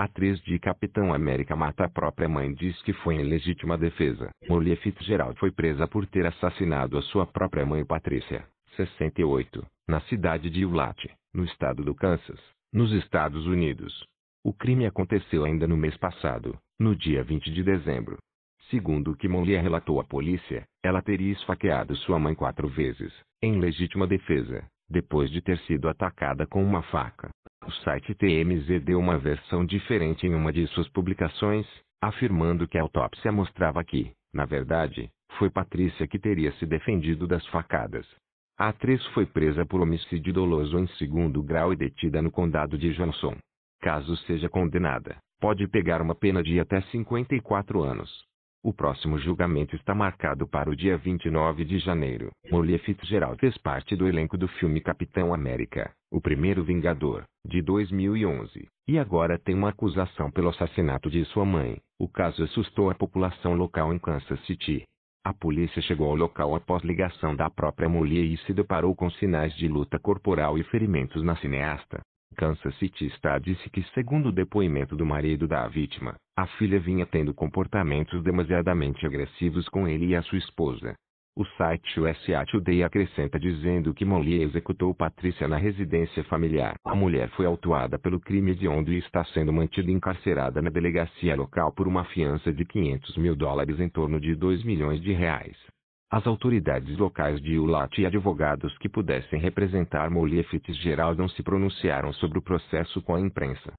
Atriz de Capitão América mata a própria mãe diz que foi em legítima defesa. Molly Fitzgerald foi presa por ter assassinado a sua própria mãe Patrícia, 68, na cidade de Ulat, no estado do Kansas, nos Estados Unidos. O crime aconteceu ainda no mês passado, no dia 20 de dezembro. Segundo o que Molly relatou à polícia, ela teria esfaqueado sua mãe quatro vezes, em legítima defesa, depois de ter sido atacada com uma faca. O site TMZ deu uma versão diferente em uma de suas publicações, afirmando que a autópsia mostrava que, na verdade, foi Patrícia que teria se defendido das facadas. A atriz foi presa por homicídio doloso em segundo grau e detida no condado de Johnson. Caso seja condenada, pode pegar uma pena de até 54 anos. O próximo julgamento está marcado para o dia 29 de janeiro. Molly Fitzgerald fez parte do elenco do filme Capitão América, O Primeiro Vingador, de 2011, e agora tem uma acusação pelo assassinato de sua mãe. O caso assustou a população local em Kansas City. A polícia chegou ao local após ligação da própria mulher e se deparou com sinais de luta corporal e ferimentos na cineasta. Kansas City está disse que, segundo o depoimento do marido da vítima, a filha vinha tendo comportamentos demasiadamente agressivos com ele e a sua esposa. O site USA Today acrescenta dizendo que Molly executou Patrícia na residência familiar. A mulher foi autuada pelo crime de onde está sendo mantida encarcerada na delegacia local por uma fiança de 500 mil dólares em torno de 2 milhões de reais. As autoridades locais de Ulat e advogados que pudessem representar Molié geral não se pronunciaram sobre o processo com a imprensa.